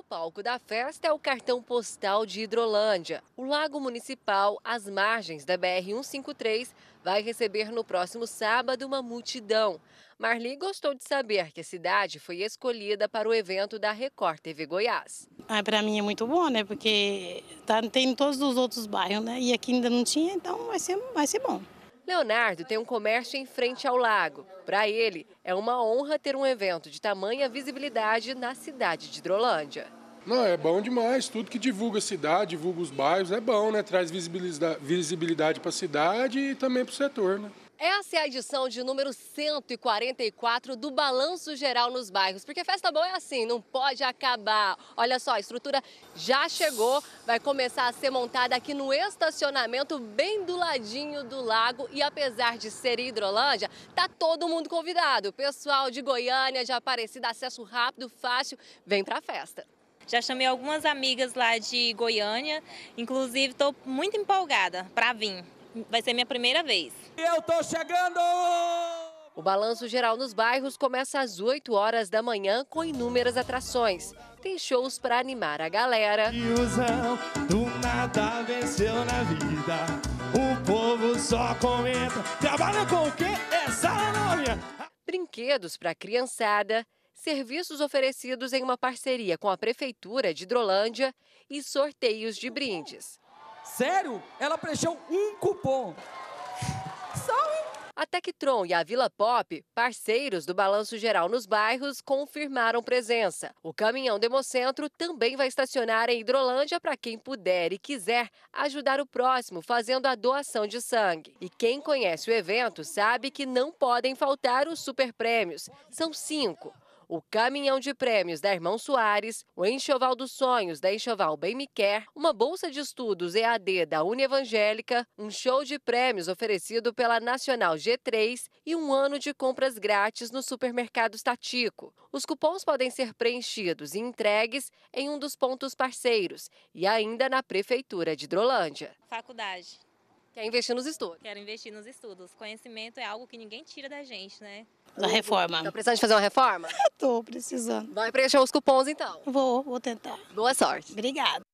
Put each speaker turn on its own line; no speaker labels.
O palco da festa é o cartão postal de Hidrolândia. O Lago Municipal, às margens da BR-153, vai receber no próximo sábado uma multidão. Marli gostou de saber que a cidade foi escolhida para o evento da Record TV Goiás.
Ah, para mim é muito bom, né? Porque tá, tem em todos os outros bairros, né? E aqui ainda não tinha, então vai ser, vai ser bom.
Leonardo tem um comércio em frente ao lago. Para ele, é uma honra ter um evento de tamanha visibilidade na cidade de Hidrolândia. Não, é bom demais. Tudo que divulga a cidade, divulga os bairros, é bom, né? Traz visibilidade para a cidade e também para o setor, né? Essa é a edição de número 144 do Balanço Geral nos Bairros, porque festa boa é assim, não pode acabar. Olha só, a estrutura já chegou, vai começar a ser montada aqui no estacionamento bem do ladinho do lago e apesar de ser hidrolândia, tá todo mundo convidado. Pessoal de Goiânia, de Aparecida, acesso rápido, fácil, vem pra festa.
Já chamei algumas amigas lá de Goiânia, inclusive estou muito empolgada para vir vai ser minha primeira vez. Eu tô chegando! O
balanço geral nos bairros começa às 8 horas da manhã com inúmeras atrações. Tem shows para animar a galera. Ilusão, do nada venceu na vida. O povo só comenta. Trabalha com o quê? Essa é Brinquedos para criançada serviços oferecidos em uma parceria com a Prefeitura de Hidrolândia e sorteios de brindes. Sério? Ela preencheu um cupom. Só um. A Tectron e a Vila Pop, parceiros do Balanço Geral nos bairros, confirmaram presença. O caminhão Democentro também vai estacionar em Hidrolândia para quem puder e quiser ajudar o próximo fazendo a doação de sangue. E quem conhece o evento sabe que não podem faltar os super prêmios. São cinco o Caminhão de Prêmios da Irmão Soares, o Enxoval dos Sonhos da Enxoval Bem Me Quer, uma bolsa de estudos EAD da Uni Evangélica, um show de prêmios oferecido pela Nacional G3 e um ano de compras grátis no supermercado Statico. Os cupons podem ser preenchidos e entregues em um dos pontos parceiros e ainda na Prefeitura de Drolândia.
Faculdade. Quer investir nos estudos. Quero investir nos estudos. Conhecimento é algo que ninguém tira da gente, né?
Da reforma. Tá precisando de fazer uma reforma? Tô precisando. Vai preencher os cupons então. Vou, vou tentar. Boa sorte. Obrigada.